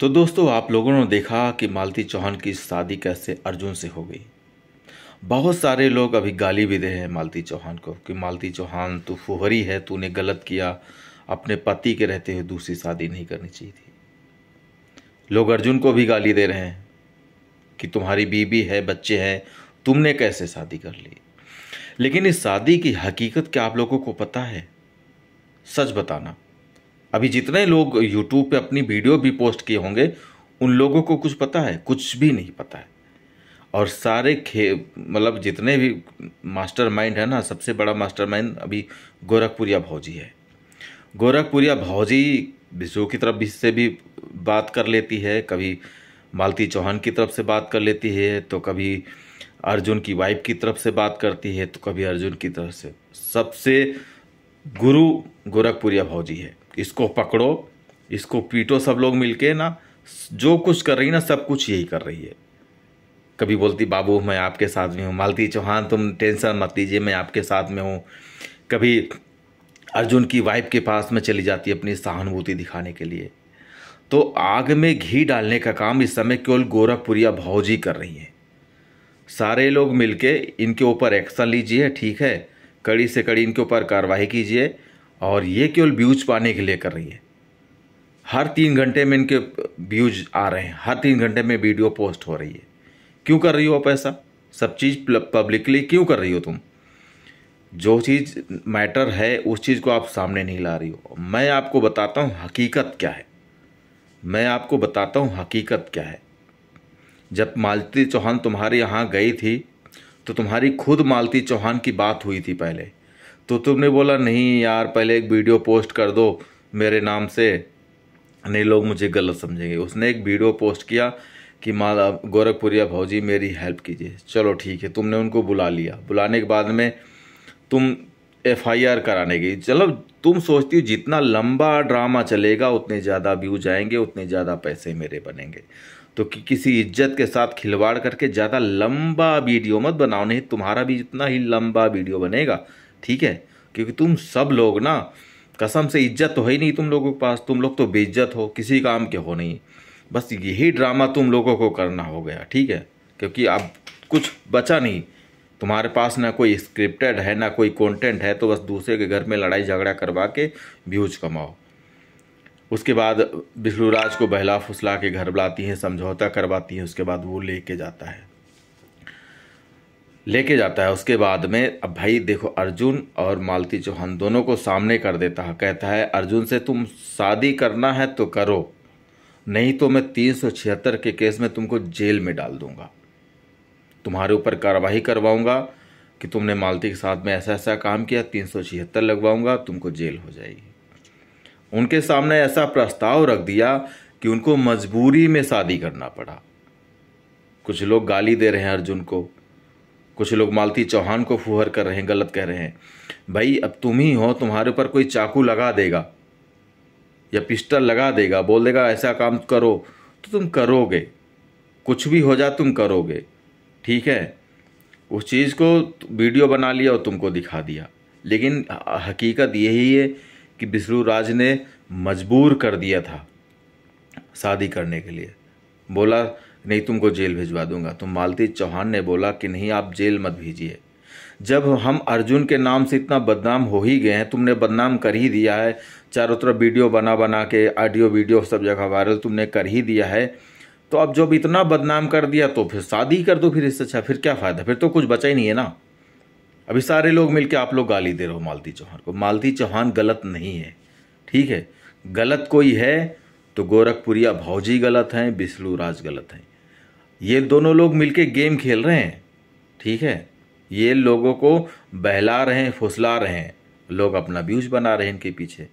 तो दोस्तों आप लोगों ने देखा कि मालती चौहान की शादी कैसे अर्जुन से हो गई बहुत सारे लोग अभी गाली भी दे हैं मालती चौहान को कि मालती चौहान तू फुहरी है तूने गलत किया अपने पति के रहते हुए दूसरी शादी नहीं करनी चाहिए थी लोग अर्जुन को भी गाली दे रहे हैं कि तुम्हारी बीबी है बच्चे हैं तुमने कैसे शादी कर ली लेकिन इस शादी की हकीकत क्या आप लोगों को पता है सच बताना अभी जितने लोग यूट्यूब पे अपनी वीडियो भी पोस्ट किए होंगे उन लोगों को कुछ पता है कुछ भी नहीं पता है और सारे खे मतलब जितने भी मास्टर माइंड है ना सबसे बड़ा मास्टर माइंड अभी गोरखपुरिया भाजी है गोरखपुरिया भाजी विशु की तरफ भी से भी बात कर लेती है कभी मालती चौहान की तरफ से बात कर लेती है तो कभी अर्जुन की वाइफ की तरफ से बात करती है तो कभी अर्जुन की तरफ से सबसे गुरु गोरखपुरिया भाजी है इसको पकड़ो इसको पीटो सब लोग मिलके ना जो कुछ कर रही ना सब कुछ यही कर रही है कभी बोलती बाबू मैं आपके साथ में हूँ मालती चौहान तुम टेंशन मत लीजिए मैं आपके साथ में हूँ कभी अर्जुन की वाइफ के पास में चली जाती है अपनी सहानुभूति दिखाने के लिए तो आग में घी डालने का काम इस समय केवल गोरखपुरिया भाजी कर रही हैं सारे लोग मिलके इनके ऊपर एक्शन लीजिए ठीक है कड़ी से कड़ी इनके ऊपर कार्रवाई कीजिए और ये केवल व्यूज पाने के लिए कर रही है हर तीन घंटे में इनके व्यूज आ रहे हैं हर तीन घंटे में वीडियो पोस्ट हो रही है क्यों कर रही हो आप ऐसा सब चीज़ पब्लिकली क्यों कर रही हो तुम जो चीज़ मैटर है उस चीज़ को आप सामने नहीं ला रही हो मैं आपको बताता हूँ हकीकत क्या है मैं आपको बताता हूँ हकीकत क्या है जब मालती चौहान तुम्हारे यहाँ गई थी तो तुम्हारी खुद मालती चौहान की बात हुई थी पहले तो तुमने बोला नहीं यार पहले एक वीडियो पोस्ट कर दो मेरे नाम से नहीं लोग मुझे गलत समझेंगे उसने एक वीडियो पोस्ट किया कि माँ गोरखपुरिया भाजी मेरी हेल्प कीजिए चलो ठीक है तुमने उनको बुला लिया बुलाने के बाद में तुम एफ आई आर कराने गई चलो तुम सोचती हो जितना लंबा ड्रामा चलेगा उतने ज़्यादा व्यूज आएंगे उतने ज़्यादा पैसे मेरे बनेंगे तो कि किसी इज्जत के साथ खिलवाड़ करके ज़्यादा लंबा वीडियो मत बनाओ नहीं तुम्हारा भी जितना ही लंबा वीडियो बनेगा ठीक है क्योंकि तुम सब लोग ना कसम से इज्जत तो है ही नहीं तुम लोगों के पास तुम लोग तो बेइज्जत हो किसी काम के हो नहीं बस यही ड्रामा तुम लोगों को करना हो गया ठीक है क्योंकि अब कुछ बचा नहीं तुम्हारे पास ना कोई स्क्रिप्टेड है ना कोई कंटेंट है तो बस दूसरे के घर में लड़ाई झगड़ा करवा के व्यूज कमाओ उसके बाद विष्णुराज को बहला फुसला के घर बुलाती हैं समझौता करवाती हैं उसके बाद वो लेके जाता है लेके जाता है उसके बाद में अब भाई देखो अर्जुन और मालती चौहान दोनों को सामने कर देता है कहता है अर्जुन से तुम शादी करना है तो करो नहीं तो मैं तीन सौ छिहत्तर के केस में तुमको जेल में डाल दूंगा तुम्हारे ऊपर कार्रवाई करवाऊंगा कि तुमने मालती के साथ में ऐसा ऐसा काम किया तीन सौ छिहत्तर लगवाऊंगा तुमको जेल हो जाएगी उनके सामने ऐसा प्रस्ताव रख दिया कि उनको मजबूरी में शादी करना पड़ा कुछ लोग गाली दे रहे हैं अर्जुन को कुछ लोग मालती चौहान को फूहर कर रहे हैं गलत कह रहे हैं भाई अब तुम ही हो तुम्हारे ऊपर कोई चाकू लगा देगा या पिस्टल लगा देगा बोल देगा ऐसा काम करो तो तुम करोगे कुछ भी हो जा तुम करोगे ठीक है उस चीज़ को वीडियो बना लिया और तुमको दिखा दिया लेकिन हकीकत यही है कि बिश्रू राज ने मजबूर कर दिया था शादी करने के लिए बोला नहीं तुमको जेल भिजवा दूंगा तो मालती चौहान ने बोला कि नहीं आप जेल मत भेजिए जब हम अर्जुन के नाम से इतना बदनाम हो ही गए हैं तुमने बदनाम कर ही दिया है चारों तरफ वीडियो बना बना के ऑडियो वीडियो सब जगह वायरल तुमने कर ही दिया है तो अब जब इतना बदनाम कर दिया तो फिर शादी कर दो फिर इससे अच्छा फिर क्या फ़ायदा फिर तो कुछ बचा ही नहीं है ना अभी सारे लोग मिलके आप लोग गाली दे रहे हो मालती चौहान को मालती चौहान गलत नहीं है ठीक है गलत कोई है तो गोरखपुरिया भाजी गलत हैं बिस्लू राज गलत हैं ये दोनों लोग मिलके गेम खेल रहे हैं ठीक है ये लोगों को बहला रहे हैं फुसला रहे हैं लोग अपना व्यूज बना रहे हैं इनके पीछे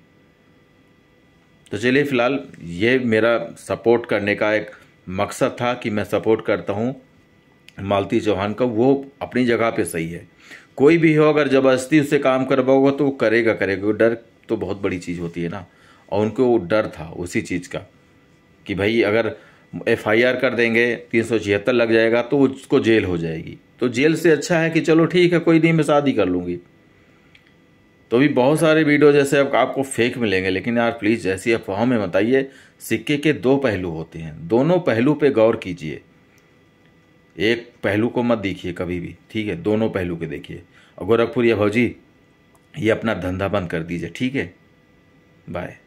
तो चलिए फ़िलहाल ये मेरा सपोर्ट करने का एक मकसद था कि मैं सपोर्ट करता हूँ मालती चौहान का वो अपनी जगह पे सही है कोई भी हो अगर ज़बरदस्ती उससे काम करवाओगे तो वो करेगा करेगा डर तो बहुत बड़ी चीज़ होती है ना और उनको वो डर था उसी चीज़ का कि भाई अगर एफआईआर कर देंगे तीन सौ छिहत्तर लग जाएगा तो उसको जेल हो जाएगी तो जेल से अच्छा है कि चलो ठीक है कोई नहीं मैं शादी कर लूँगी तो भी बहुत सारे वीडियो जैसे अब आपको फेक मिलेंगे लेकिन यार प्लीज़ ऐसी अफवाहों में बताइए सिक्के के दो पहलू होते हैं दोनों पहलू पे गौर कीजिए एक पहलू को मत देखिए कभी भी ठीक है दोनों पहलू के देखिए और गोरखपुर या भाजी ये अपना धंधा बंद कर दीजिए ठीक है बाय